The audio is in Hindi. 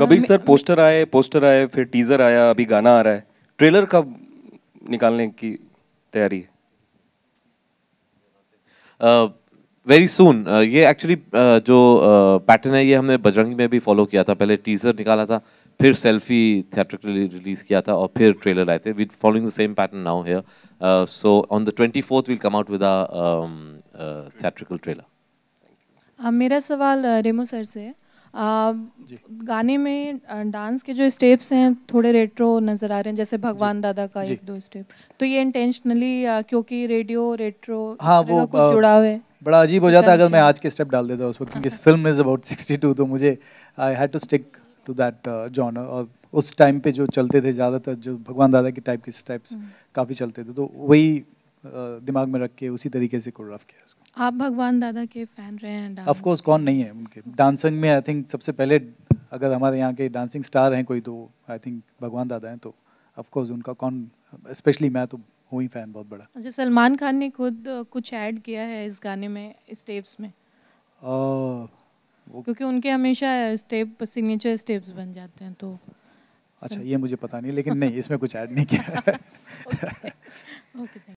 कभी सर पोस्टर आए पोस्टर आए फिर टीजर आया अभी गाना आ रहा है ट्रेलर कब निकालने की तैयारी है वेरी uh, सून uh, ये एक्चुअली uh, जो पैटर्न है ये हमने बजरंगी में भी फॉलो किया था पहले टीजर निकाला था फिर सेल्फी थिएट्रिकली रिलीज किया था और फिर ट्रेलर आए थे with following the same pattern now here so on the twenty fourth will come out with theatrical trailer मेरा सवाल रेमो सर से है गाने में डांस के जो स्टेप्स हैं थोड़े रेट्रो नज़र आ रहे हैं जैसे भगवान दादा का एक दो स्टेप तो ये इंटेंशनली क्योंकि रेडियो रेट्रो हाँ वो कुछ जुड़ा हुआ है बड़ा अजीब हो जाता अगर मैं आज के स्टेप डाल देता उस वक्त क्योंकि film is about sixty two तो मुझे I had to stick to that zone और उस टाइम पे जो चलते थे ज़्यादातर जो भगवान दादा के टाइप के स्टेप्स हम्म। काफ़ी चलते थे तो वही दिमाग में रख के उसी तरीके से कोरियोग्राफ किया इसको आप भगवान दादा के फैन रहे हैं डांस ऑफ कोर्स कौन नहीं है उनके डांसिंग में आई थिंक सबसे पहले अगर हमारे यहाँ के डांसिंग स्टार हैं कोई तो आई थिंक भगवान दादा हैं तो ऑफ कोर्स उनका कौन स्पेशली मैं तो हूँ ही फैन बहुत बड़ा अच्छा सलमान खान ने खुद कुछ ऐड किया है इस गाने में स्टेप्स में आ, क्योंकि उनके हमेशा स्टेप सिग्नेचर स्टेप्स बन जाते हैं तो अच्छा ये मुझे पता नहीं लेकिन नहीं इसमें कुछ ऐड नहीं किया ओके